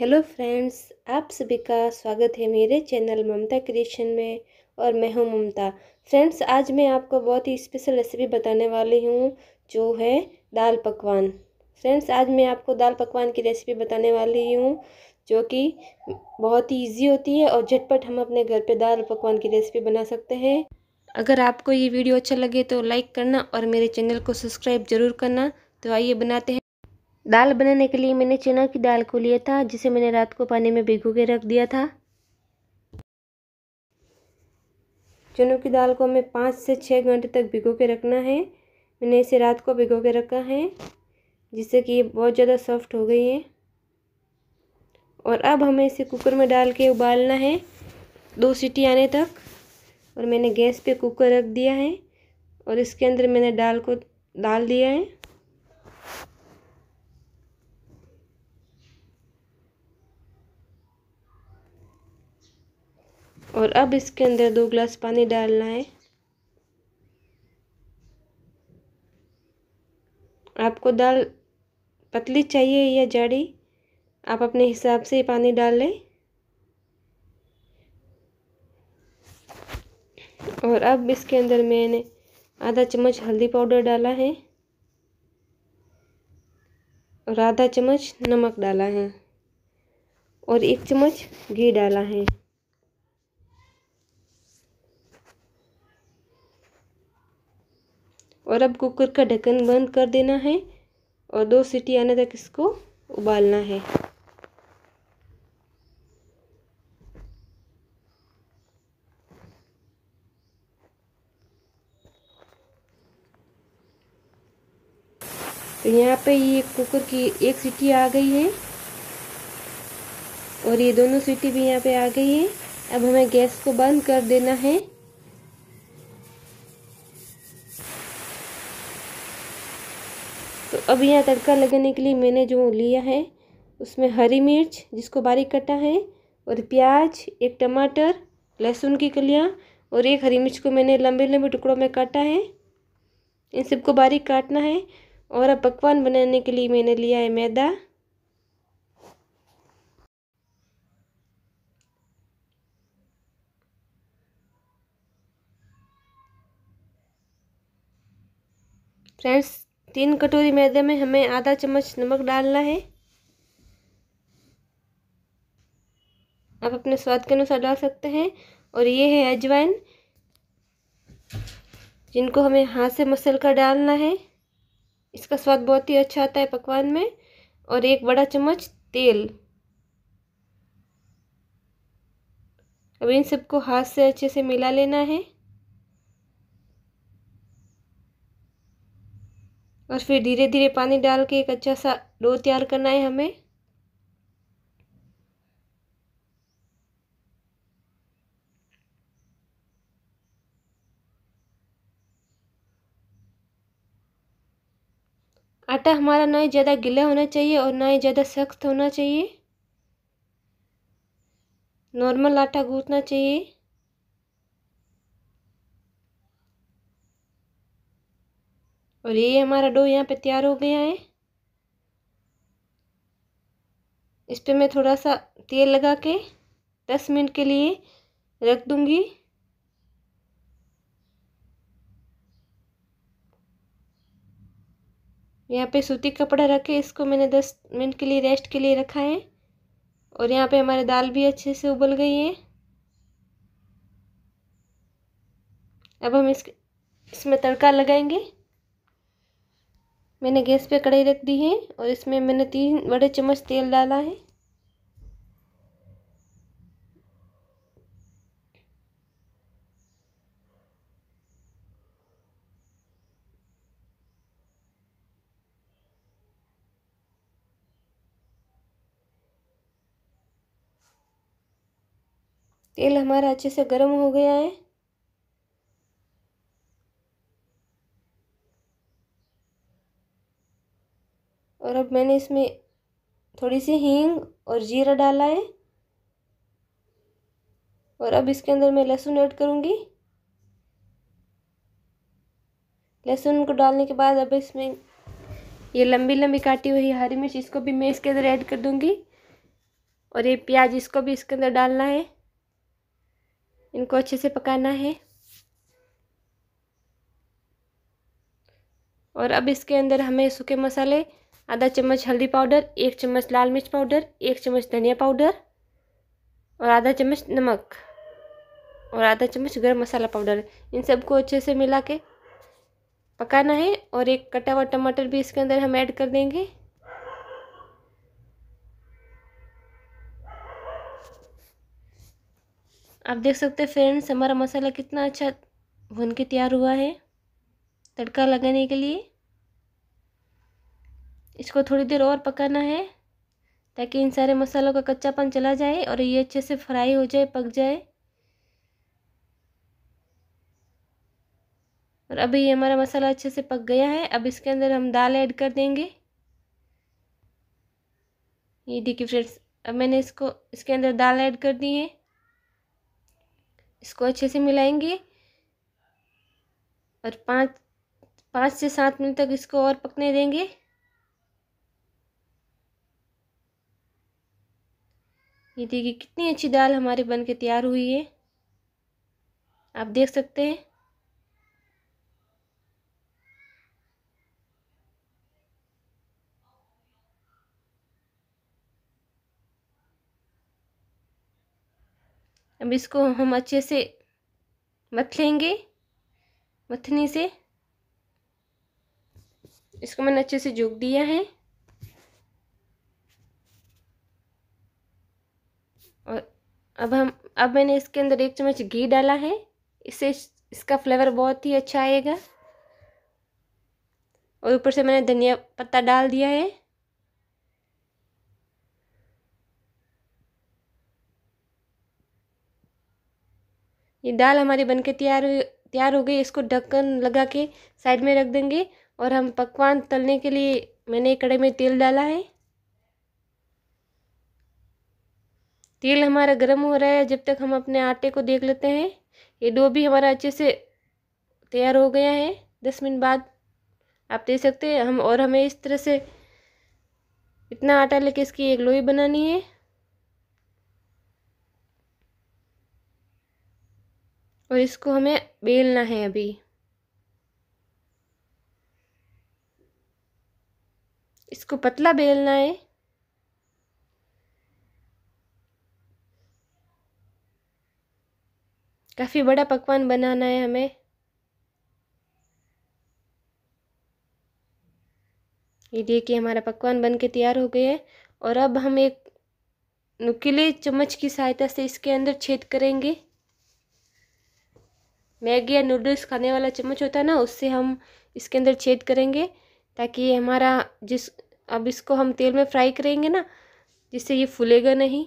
hello friends आप सभी का स्वागत है मेरे चैनल ममता क्रिएशन में और मैं हूं ममता फ्रेंड्स आज मैं आपको बहुत ही स्पेशल रेसिपी बताने वाली हूं जो है दाल पकवान फ्रेंड्स आज मैं आपको दाल पकवान की रेसिपी बताने वाली हूं जो कि बहुत ही ईजी होती है और झटपट हम अपने घर पे दाल पकवान की रेसिपी बना सकते हैं अगर आपको ये वीडियो अच्छा लगे तो लाइक करना और मेरे चैनल को सब्सक्राइब ज़रूर करना तो आइए बनाते हैं दाल बनाने के लिए मैंने चना की दाल को लिया था जिसे मैंने रात को पानी में भिगो के रख दिया था चनों की दाल को हमें पाँच से छः घंटे तक भिगो के रखना है मैंने इसे रात को भिगो के रखा है जिससे कि ये बहुत ज़्यादा सॉफ्ट हो गई है और अब हमें इसे कुकर में डाल के उबालना है दो सीटी आने तक और मैंने गैस पे कुकर रख दिया है और इसके अंदर मैंने दाल को डाल दिया है और अब इसके अंदर दो ग्लास पानी डालना है आपको दाल पतली चाहिए या जाड़ी आप अपने हिसाब से पानी डाल लें और अब इसके अंदर मैंने आधा चम्मच हल्दी पाउडर डाला है और आधा चम्मच नमक डाला है और एक चम्मच घी डाला है और अब कुकर का ढक्कन बंद कर देना है और दो सीटी आने तक इसको उबालना है तो यहाँ पे ये कुकर की एक सीटी आ गई है और ये दोनों सीटी भी यहाँ पे आ गई है अब हमें गैस को बंद कर देना है अब यहाँ तड़का लगाने के लिए मैंने जो लिया है उसमें हरी मिर्च जिसको बारीक कटा है और प्याज एक टमाटर लहसुन की कलियाँ और एक हरी मिर्च को मैंने लंबे लंबे टुकड़ों में काटा है इन सबको बारीक काटना है और अब पकवान बनाने के लिए मैंने लिया है मैदा फ्रेंड्स तीन कटोरी मैदे में हमें आधा चम्मच नमक डालना है आप अपने स्वाद के अनुसार डाल सकते हैं और ये है अजवाइन जिनको हमें हाथ से मसल कर डालना है इसका स्वाद बहुत ही अच्छा आता है पकवान में और एक बड़ा चम्मच तेल अब इन सबको हाथ से अच्छे से मिला लेना है और फिर धीरे धीरे पानी डाल के एक अच्छा सा डो तैयार करना है हमें आटा हमारा ना ही ज़्यादा गीला होना चाहिए और ना ही ज़्यादा सख्त होना चाहिए नॉर्मल आटा गूंथना चाहिए और ये हमारा डो यहाँ पे तैयार हो गया है इस पर मैं थोड़ा सा तेल लगा के दस मिनट के लिए रख दूँगी यहाँ पे सूती कपड़ा रखे इसको मैंने दस मिनट के लिए रेस्ट के लिए रखा है और यहाँ पे हमारी दाल भी अच्छे से उबल गई है अब हम इस इसमें तड़का लगाएंगे मैंने गैस पे कढ़ाई रख दी है और इसमें मैंने तीन बड़े चम्मच तेल डाला है तेल हमारा अच्छे से गर्म हो गया है मैंने इसमें थोड़ी सी हींग और जीरा डाला है और अब इसके अंदर मैं लहसुन ऐड करूँगी लहसुन को डालने के बाद अब इसमें ये लंबी लंबी काटी हुई हरी मिर्च इसको भी मैं इसके अंदर ऐड कर दूँगी और ये प्याज इसको भी इसके अंदर डालना है इनको अच्छे से पकाना है और अब इसके अंदर हमें सूखे मसाले आधा चम्मच हल्दी पाउडर एक चम्मच लाल मिर्च पाउडर एक चम्मच धनिया पाउडर और आधा चम्मच नमक और आधा चम्मच गरम मसाला पाउडर इन सबको अच्छे से मिला के पकाना है और एक कटा हुआ टमाटर भी इसके अंदर हम ऐड कर देंगे आप देख सकते हैं फ्रेंड्स हमारा मसाला कितना अच्छा भुन के तैयार हुआ है तड़का लगाने के लिए इसको थोड़ी देर और पकाना है ताकि इन सारे मसालों का कच्चापन चला जाए और ये अच्छे से फ्राई हो जाए पक जाए और अभी ये हमारा मसाला अच्छे से पक गया है अब इसके अंदर हम दाल ऐड कर देंगे ये देखिए फ्रेंड्स अब मैंने इसको इसके अंदर दाल ऐड कर दी है इसको अच्छे से मिलाएंगे और पाँच पाँच से सात मिनट तक इसको और पकने देंगे ये देखिए कितनी अच्छी दाल हमारी बन के तैयार हुई है आप देख सकते हैं अब इसको हम अच्छे से मथ लेंगे मथनी से इसको मैंने अच्छे से जोक दिया है और अब हम अब मैंने इसके अंदर एक चम्मच घी डाला है इससे इसका फ्लेवर बहुत ही अच्छा आएगा और ऊपर से मैंने धनिया पत्ता डाल दिया है ये दाल हमारी बनके तैयार हुई तैयार हो गई इसको ढक्कन लगा के साइड में रख देंगे और हम पकवान तलने के लिए मैंने कड़े में तेल डाला है तेल हमारा गर्म हो रहा है जब तक हम अपने आटे को देख लेते हैं ये डो भी हमारा अच्छे से तैयार हो गया है दस मिनट बाद आप देख सकते हैं हम और हमें इस तरह से इतना आटा लेके इसकी एक लोई बनानी है और इसको हमें बेलना है अभी इसको पतला बेलना है काफ़ी बड़ा पकवान बनाना है हमें ये देखिए हमारा पकवान बन के तैयार हो गया है और अब हम एक नुकीले चम्मच की सहायता से इसके अंदर छेद करेंगे मैगी या नूडल्स खाने वाला चम्मच होता है ना उससे हम इसके अंदर छेद करेंगे ताकि ये हमारा जिस अब इसको हम तेल में फ्राई करेंगे ना जिससे ये फूलेगा नहीं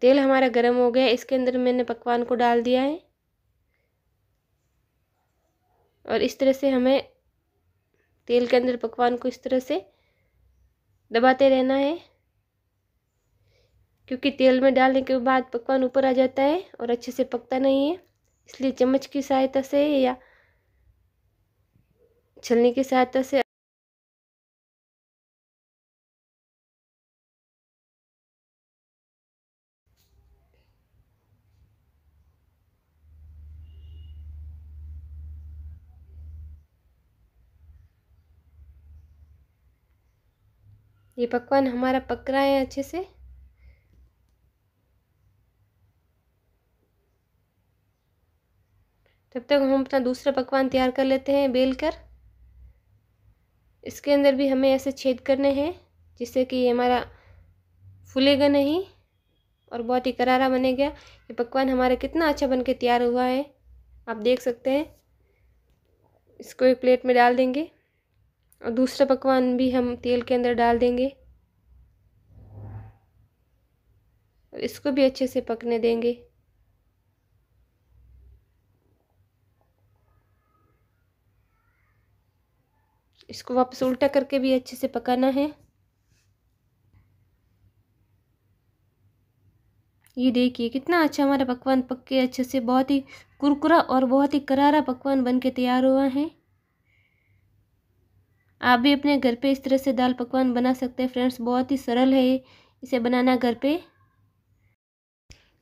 तेल हमारा गर्म हो गया इसके अंदर मैंने पकवान को डाल दिया है और इस तरह से हमें तेल के अंदर पकवान को इस तरह से दबाते रहना है क्योंकि तेल में डालने के बाद पकवान ऊपर आ जाता है और अच्छे से पकता नहीं है इसलिए चम्मच की सहायता से या छलनी की सहायता से ये पकवान हमारा पक रहा है अच्छे से तब तक हम अपना दूसरा पकवान तैयार कर लेते हैं बेल कर इसके अंदर भी हमें ऐसे छेद करने हैं जिससे कि ये हमारा फूलेगा नहीं और बहुत ही करारा बनेगा ये पकवान हमारा कितना अच्छा बन के तैयार हुआ है आप देख सकते हैं इसको एक प्लेट में डाल देंगे और दूसरा पकवान भी हम तेल के अंदर डाल देंगे और इसको भी अच्छे से पकने देंगे इसको वापस उल्टा करके भी अच्छे से पकाना है ये देखिए कितना अच्छा हमारा पकवान पक के अच्छे से बहुत ही कुरकुरा और बहुत ही करारा पकवान बन के तैयार हुआ है आप भी अपने घर पे इस तरह से दाल पकवान बना सकते हैं फ्रेंड्स बहुत ही सरल है इसे बनाना घर पे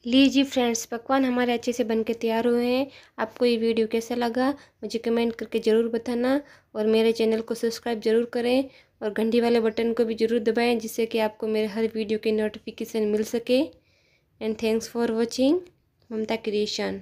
लीजिए फ्रेंड्स पकवान हमारे अच्छे से बनके तैयार हुए हैं आपको ये वीडियो कैसा लगा मुझे कमेंट करके ज़रूर बताना और मेरे चैनल को सब्सक्राइब ज़रूर करें और घंटी वाले बटन को भी ज़रूर दबाएँ जिससे कि आपको मेरे हर वीडियो की नोटिफिकेशन मिल सके and thanks for watching Mamta creation